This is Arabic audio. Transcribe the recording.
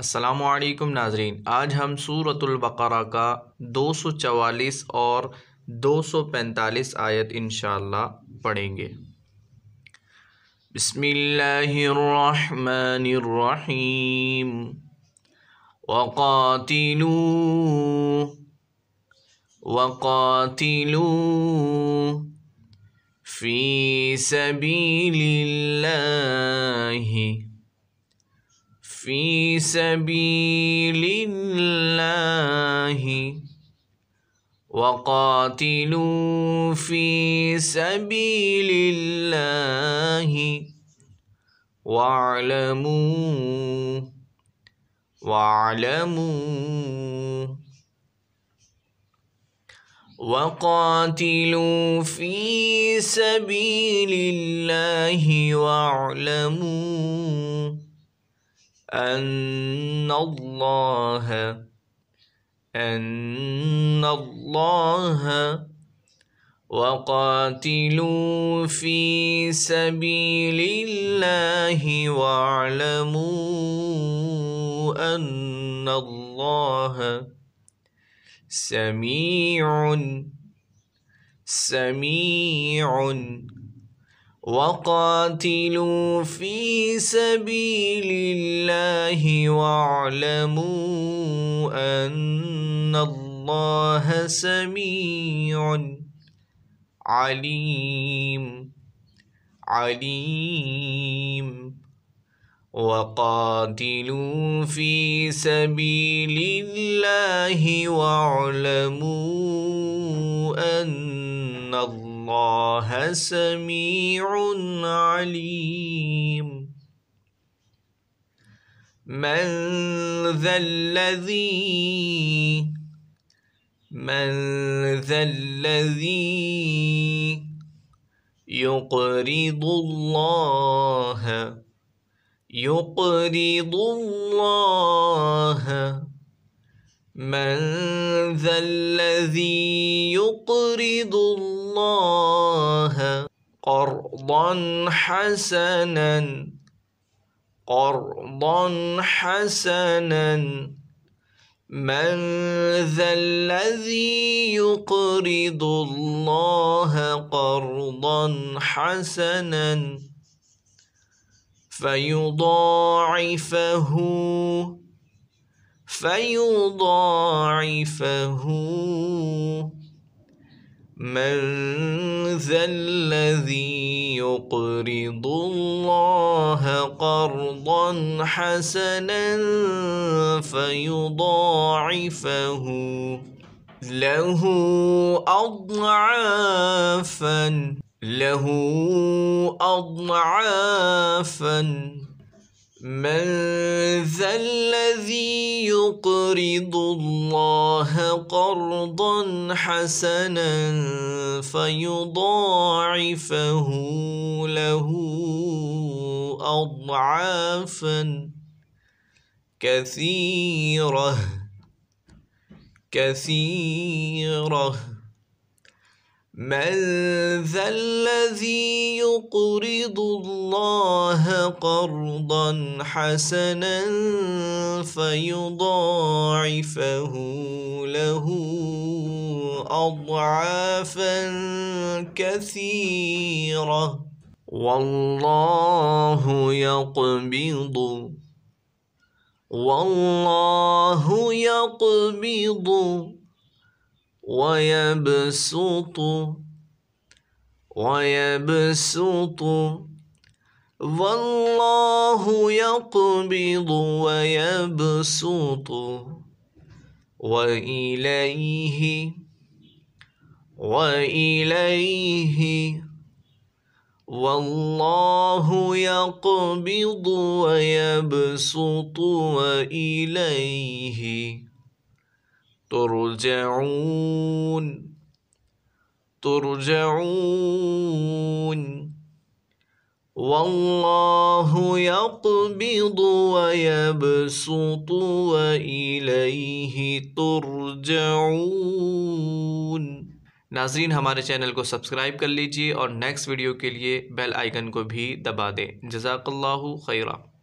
السلام علیکم ناظرین آج ہم سورة البقرہ کا دو سو چوالیس اور دو سو پینتالیس آیت انشاءاللہ پڑھیں گے بسم اللہ الرحمن الرحیم فی اللہ وقاتلو في سبيل الله وقاتلوا في سبيل الله واعلموا واعلموا وقاتلوا في سبيل الله واعلموا أن الله أن الله وقاتلوا في سبيل الله واعلموا أن الله سميع سميع وقاتلوا في سبيل الله واعلموا أن الله سميع عليم عليم وقاتلوا في سبيل الله واعلموا أن الله الله سميع عليم من ذا الذي من ذا الذي يقرض الله يقرض الله من ذا الذي يقرض الله قرضا حسنا قرضا حسنا من ذا الذي يقرض الله قرضا حسنا فيضاعفه فيضاعفه من ذا الذي يقرض الله قرضا حسنا فيضاعفه له أضعافا له أضعافا من ذا الذي يقرض الله قرضا حسنا فيضاعفه له أضعافا كثيرة كثيره من ذا الذي يقرض الله قرضا حسنا فيضاعفه له اضعافا كثيره والله يقبض والله يقبض ويبسط ويبسط والله يقبض ويبسط وإليه وإليه والله يقبض ويبسط وإليه ترجعون ترجعون والله يقبض ويبسط وإليه ترجعون ناظرین ہمارے چینل کو سبسکرائب کر لیجئے اور نیکسٹ ویڈیو کے لیے بیل آئیکن کو بھی دبا دیں جزاک اللہ خیرہ